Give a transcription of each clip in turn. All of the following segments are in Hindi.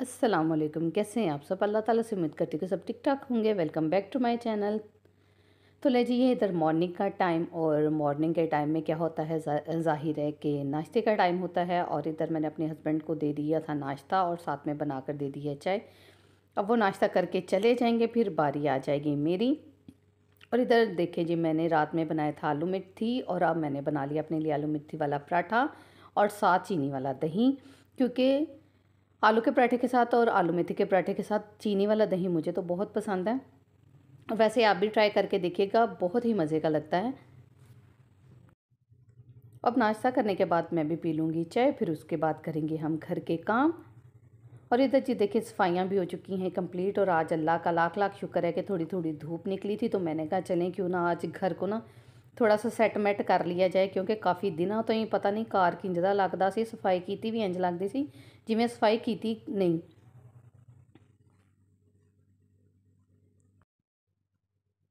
असलकम कैसे हैं आप सब अल्लाह ताला से उम्मीद करती हूँ सब ठीक ठाक होंगे welcome back to my channel तो ले जी ये इधर मॉर्निंग का टाइम और मॉर्निंग के टाइम में क्या होता है जाहिर है कि नाश्ते का टाइम होता है और इधर मैंने अपने हस्बैंड को दे दिया था नाश्ता और साथ में बना कर दे दी है चाय अब वो नाश्ता करके चले जाएँगे फिर बारी आ जाएगी मेरी और इधर देखे जी मैंने रात में बनाया था आलू मिट्टी और अब मैंने बना लिया अपने लिए आलू मिट्टी वाला पराठा और साथ चीनी वाला दही क्योंकि आलू के पराठे के साथ और आलू मेथी के पराठे के साथ चीनी वाला दही मुझे तो बहुत पसंद है और वैसे आप भी ट्राई करके देखिएगा बहुत ही मज़े का लगता है अब नाश्ता करने के बाद मैं भी पी लूँगी चाय फिर उसके बाद करेंगे हम घर के काम और इधर जी देखिए सफाइयाँ भी हो चुकी हैं कंप्लीट और आज अल्लाह का लाख लाख शुक्र है कि थोड़ी थोड़ी धूप निकली थी तो मैंने कहा चलें क्यों ना आज घर को ना थोड़ा सा सेट ਕਰ कर लिया जाए क्योंकि काफ़ी ਤੋਂ तो ਪਤਾ पता नहीं कार ਦਾ ਲੱਗਦਾ ਸੀ सफाई की भी ਇੰਜ लगती ਸੀ सफाई की थी नहीं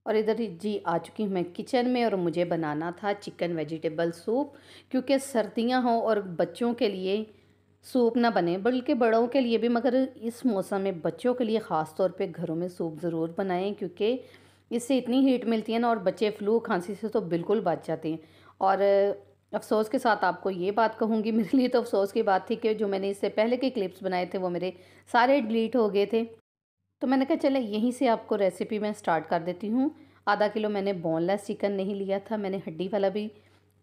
और इधर जी आ चुकी हूँ मैं किचन में और मुझे बनाना था चिकन वेजिटेबल सूप क्योंकि सर्दियाँ हों और बच्चों के लिए सूप ना बने बल्कि बड़ों के लिए भी मगर इस मौसम में बच्चों के लिए ख़ास तौर पे घरों में सूप ज़रूर बनाएं क्योंकि इससे इतनी हीट मिलती है ना और बच्चे फ्लू खांसी से तो बिल्कुल बच जाते हैं और अफसोस के साथ आपको ये बात कहूँगी मेरे लिए तो अफसोस की बात थी कि जो मैंने इससे पहले के क्लिप्स बनाए थे वो मेरे सारे डिलीट हो गए थे तो मैंने कहा चले यहीं से आपको रेसिपी मैं स्टार्ट कर देती हूँ आधा किलो मैंने बोनलेस चिकन नहीं लिया था मैंने हड्डी वाला भी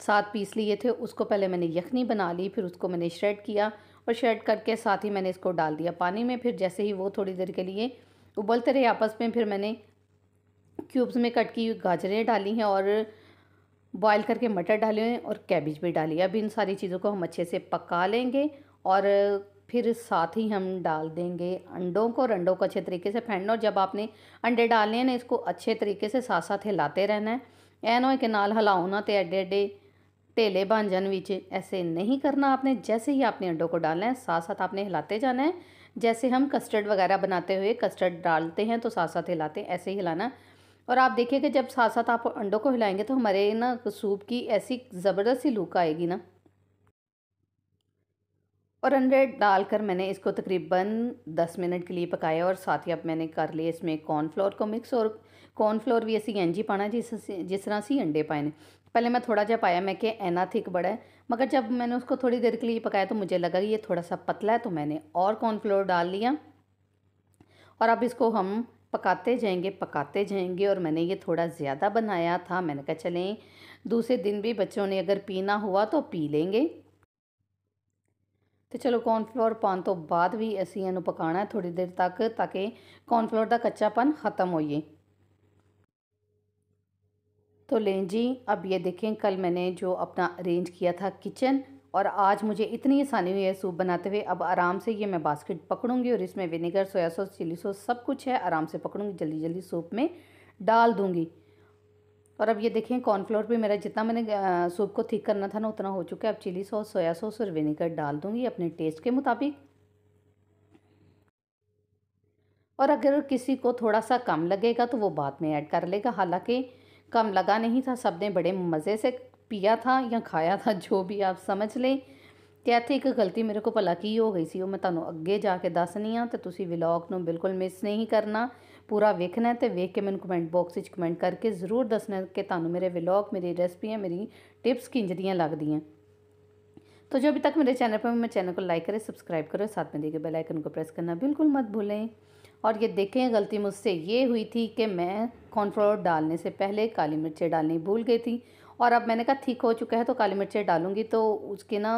सात पीस लिए थे उसको पहले मैंने यखनी बना ली फिर उसको मैंने श्रेड किया और श्रेड करके साथ ही मैंने इसको डाल दिया पानी में फिर जैसे ही वो थोड़ी देर के लिए उबलते रहे आपस में फिर मैंने क्यूब्स में कट की गाजरें डाली हैं और बॉयल करके मटर डाले हुए हैं और कैबिज भी डाली अब इन सारी चीज़ों को हम अच्छे से पका लेंगे और फिर साथ ही हम डाल देंगे अंडों को और अंडों को अच्छे तरीके से फेंटना और जब आपने अंडे डालने हैं ना इसको अच्छे तरीके से साथ साथ हिलाते रहना है ਐ हो ਕਿ नाल हिलाओ ना तो एडे अड्डे ਢੇਲੇ ਬਣ बीच ऐसे नहीं करना आपने जैसे ही आपने अंडों को डालना है साथ साथ आपने हिलाते जाना है जैसे हम कस्टर्ड वगैरह बनाते हुए कस्टर्ड डालते हैं तो साथ साथ हिलाते ऐसे ही हिलाना और आप देखिएगा जब साथ साथ आप अंडों को हिलाएंगे तो हमारे ना सूप की ऐसी ज़बरदस्त सी लुक आएगी ना और अंडे डालकर मैंने इसको तकरीबन 10 मिनट के लिए पकाया और साथ ही अब मैंने कर लिए इसमें कॉर्नफ्लोर को मिक्स और कॉर्नफ्लोर भी ऐसी एंजी पाना जिस जिस तरह से अंडे पाए ने पहले मैं थोड़ा जहा पाया मैं कि एना थिक बड़ा है मगर जब मैंने उसको थोड़ी देर के लिए पकाया तो मुझे लगा कि ये थोड़ा सा पतला है तो मैंने और कॉर्नफ्लोर डाल लिया और अब इसको हम पकाते जाएंगे पकाते जाएंगे और मैंने ये थोड़ा ज़्यादा बनाया था मैंने कहा चलें दूसरे दिन भी बच्चों ने अगर पीना हुआ तो पी लेंगे तो चलो कॉर्नफ्लोर पान तो बाद भी असी इन ਪਕਾਣਾ है थोड़ी देर तक ताकि कॉर्नफ्लोर का कच्चापन ख़त्म हो तो लें जी अब ये देखें कल मैंने जो अपना अरेंज किया था किचन और आज मुझे इतनी आसानी हुई है सूप बनाते हुए अब आराम से ये मैं बास्केट पकड़ूंगी और इसमें vinegar soya sauce chilli sauce सब कुछ है आराम से पकड़ूंगी जल्दी जल्दी सूप में डाल दूंगी और अब ये देखें कॉर्नफ्लोर भी मेरा जितना मैंने सूप को ठीक करना था ना उतना हो चुका है अब चिली सॉस सोया सॉस और विनेगर डाल दूँगी अपने टेस्ट के मुताबिक और अगर किसी को थोड़ा सा कम लगेगा तो वो बाद में ऐड कर लेगा हालांकि कम लगा नहीं था सब ने बड़े मज़े से पिया था या खाया था जो भी आप समझ लें इतने एक गलती मेरे को भला की हो गई सी मैं तुम्हें अगे जाके दस नहीं हाँ तो विलॉग में बिल्कुल मिस नहीं करना पूरा वेखना है तो वेख के मैं कमेंट बॉक्स में कमेंट करके जरूर दसना कि तुम मेरे विलॉग मेरी रेसपियाँ मेरी टिप्स किंज दियाँ लगदी हैं तो जो अभी तक मेरे चैनल पर मेरे चैनल को लाइक करें सब्सक्राइब करें साथ में देखिए बेलाइकन को प्रेस करना बिल्कुल मत भूलें और ये देखें गलती मुझसे ये हुई थी कि मैं कॉर्नफ्लोर डालने से पहले काली मिर्चें डालनी भूल गई थी और अब मैंने कहा ठीक हो चुका है तो काली मिर्चें डालूंगी तो उसके ना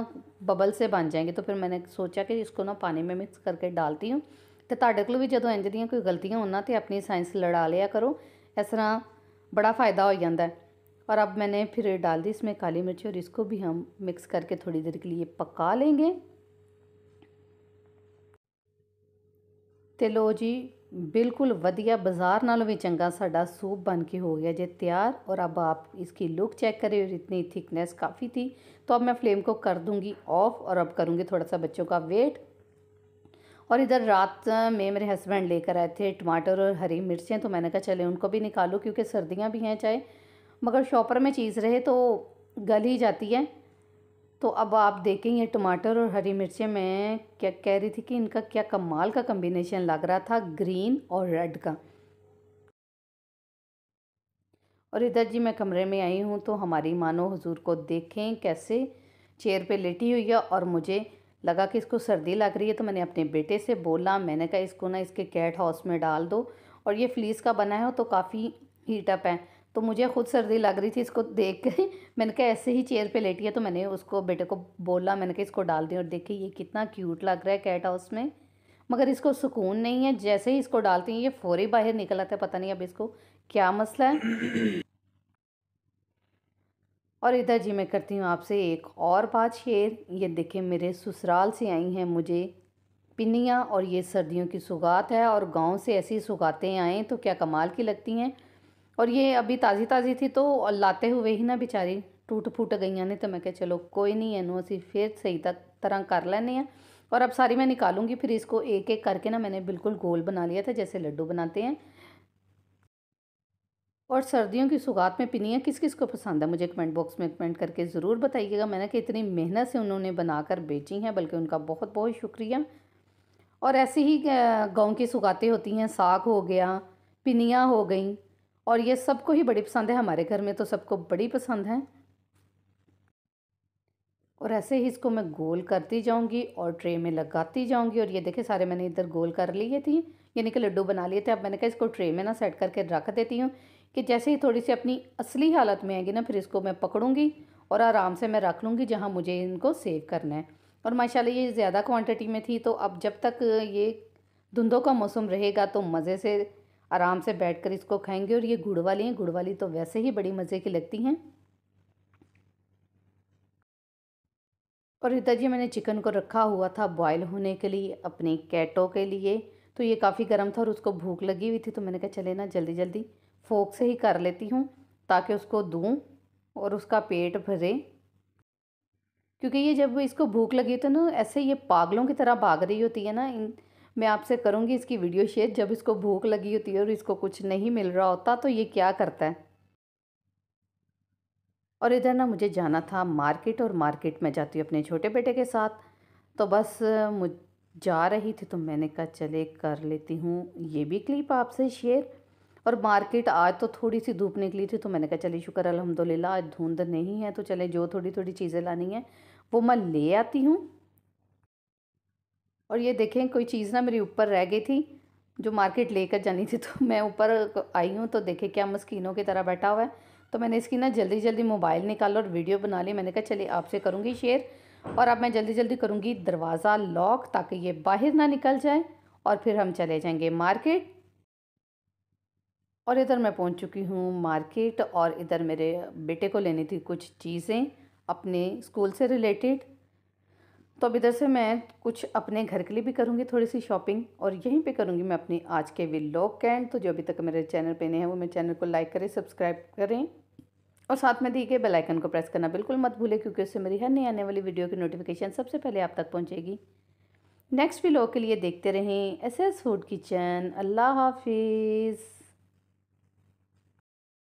बबल से बन जाएंगे तो फिर मैंने सोचा कि इसको ना पानी में मिक्स करके डालती हूँ तो ताे को भी जो इंज ਦੀਆਂ ਕੋਈ ਗਲਤੀਆਂ ਹੋਣਾ ਤੇ ਆਪਣੀ ਸਾਇੰਸ ਲੜਾ ਲਿਆ ਕਰੋ ਇਸ ਤਰ੍ਹਾਂ ਬੜਾ ਫਾਇਦਾ ਹੋ ਜਾਂਦਾ और अब मैंने फिर डाल दी इसमें काली मिर्च और इसको भी हम मिक्स करके थोड़ी देर के लिए पका लेंगे तो लो जी बिल्कुल वधिया बाजार नालों भी चंगा साडा सूप बन के हो गया जे तैयार और अब आप इसकी लुक चेक करें और इतनी थिकनेस काफ़ी थी तो अब मैं फ्लेम को कर दूंगी ऑफ और अब करूंगी थोड़ा सा बच्चों का वेट और इधर रात में मेरे हस्बैंड लेकर आए थे टमाटर और हरी मिर्चें तो मैंने कहा चले उनको भी निकालो क्योंकि सर्दियाँ भी हैं चाहे मगर शॉपर में चीज़ रहे तो गल ही जाती है तो अब आप देखेंगे टमाटर और हरी मिर्चें मैं क्या कह रही थी कि इनका क्या कमाल का कम्बिनेशन लग रहा था ग्रीन और रेड का और इधर जी मैं कमरे में आई हूँ तो हमारी मानो हजूर को देखें कैसे चेयर पे लेटी हुई है और मुझे लगा कि इसको सर्दी लग रही है तो मैंने अपने बेटे से बोला मैंने कहा इसको ना इसके कैट हाउस में डाल दो और ये फ्लीस का बना है तो काफ़ी हीटअप है तो मुझे खुद सर्दी लग रही थी इसको देख के मैंने कहा ऐसे ही चेयर पे लेटी है तो मैंने उसको बेटे को बोला मैंने कहा इसको डाल दें और देखिए ये कितना क्यूट लग रहा है कैट हाउस में मगर इसको सुकून नहीं है जैसे ही इसको डालती हैं ये फौरी बाहर निकल आता है पता नहीं अब इसको क्या मसला है और इधर जी मैं करती हूँ आपसे एक और बात शेयर ये देखें मेरे ससुराल से आई हैं मुझे पिनियाँ और ये सर्दियों की सुगात है और गांव से ऐसी सुगातें आएँ तो क्या कमाल की लगती हैं और ये अभी ताज़ी ताज़ी थी तो लाते हुए ही ना बेचारी टूट फूट गई ने तो मैं क्या चलो कोई नहीं है ना असी फिर सही तरह कर लेने हैं और अब सारी मैं निकालूंगी फिर इसको एक एक करके ना मैंने बिल्कुल गोल बना लिया था जैसे लड्डू बनाते हैं और सर्दियों की सुगात में पिनिया किस किस को पसंद है मुझे कमेंट बॉक्स में कमेंट करके ज़रूर बताइएगा मैंने कि इतनी मेहनत से उन्होंने बनाकर बेची हैं बल्कि उनका बहुत बहुत शुक्रिया और ऐसे ही गाँव की सुगातें होती हैं साग हो गया पिनिया हो गई और ये सबको ही बड़ी पसंद है हमारे घर में तो सबको बड़ी पसंद है और ऐसे ही इसको मैं गोल करती जाऊंगी और ट्रे में लगाती जाऊंगी और ये देखे सारे मैंने इधर गोल कर लिए थी यानी कि लड्डू बना लिए थे अब मैंने कहा इसको ट्रे में ना सेट करके रख देती हूँ कि जैसे ही थोड़ी सी अपनी असली हालत में आएगी ना फिर इसको मैं पकड़ूंगी और आराम से मैं रख लूँगी जहाँ मुझे इनको सेव करना है और माशाला ये ज़्यादा क्वान्टिटी में थी तो अब जब तक ये धुंधों का मौसम रहेगा तो मज़े से आराम से बैठकर इसको खाएंगे और ये गुड़ वाली हैं गुड़ वाली तो वैसे ही बड़ी मज़े की लगती हैं और रीता जी मैंने चिकन को रखा हुआ था बॉयल होने के लिए अपनी कैटों के लिए तो ये काफ़ी गर्म था और उसको भूख लगी हुई थी तो मैंने कहा चले ना जल्दी जल्दी फोक से ही कर लेती हूँ ताकि उसको दूँ और उसका पेट भरे क्योंकि ये जब इसको भूख लगी तो ना ऐसे ये पागलों की तरह भाग रही होती है ना इन मैं आपसे करूँगी इसकी वीडियो शेयर जब इसको भूख लगी होती है और इसको कुछ नहीं मिल रहा होता तो ये क्या करता है और इधर ना मुझे जाना था मार्केट और मार्केट में जाती हूँ अपने छोटे बेटे के साथ तो बस मुझ जा रही थी तो मैंने कहा चले कर लेती हूँ ये भी क्लिप आपसे शेयर और मार्केट आज तो थोड़ी सी धूप निकली थी तो मैंने कहा चले शुक्र अलहमदिल्ला आज धुंध नहीं है तो चले जो थोड़ी थोड़ी चीज़ें लानी हैं वो मैं ले आती हूँ और ये देखें कोई चीज़ ना मेरी ऊपर रह गई थी जो मार्केट लेकर जानी थी तो मैं ऊपर आई हूँ तो देखे क्या मस्किनों की तरह बैठा हुआ है तो मैंने इसकी ना जल्दी जल्दी मोबाइल निकाला और वीडियो बना ली मैंने कहा चलिए आपसे करूँगी शेयर और अब मैं जल्दी जल्दी करूँगी दरवाज़ा लॉक ताकि ये बाहर ना निकल जाए और फिर हम चले जाएंगे मार्केट और इधर मैं पहुँच चुकी हूँ मार्केट और इधर मेरे बेटे को लेनी थी कुछ चीज़ें अपने स्कूल से रिलेटेड तो अब इधर से मैं कुछ अपने घर के लिए भी करूँगी थोड़ी सी शॉपिंग और यहीं पे करूँगी मैं अपनी आज के व्लॉग लॉक कैंड तो जो अभी तक मेरे चैनल पे नहीं है वो मेरे चैनल को लाइक करें सब्सक्राइब करें और साथ में दी गए बेल आइकन को प्रेस करना बिल्कुल मत भूलें क्योंकि उससे मेरी हर नई आने वाली वीडियो की नोटिफिकेशन सबसे पहले आप तक पहुँचेगी नेक्स्ट व्लॉग के लिए देखते रहें एस एस फूड किचन अल्लाह हाफिज़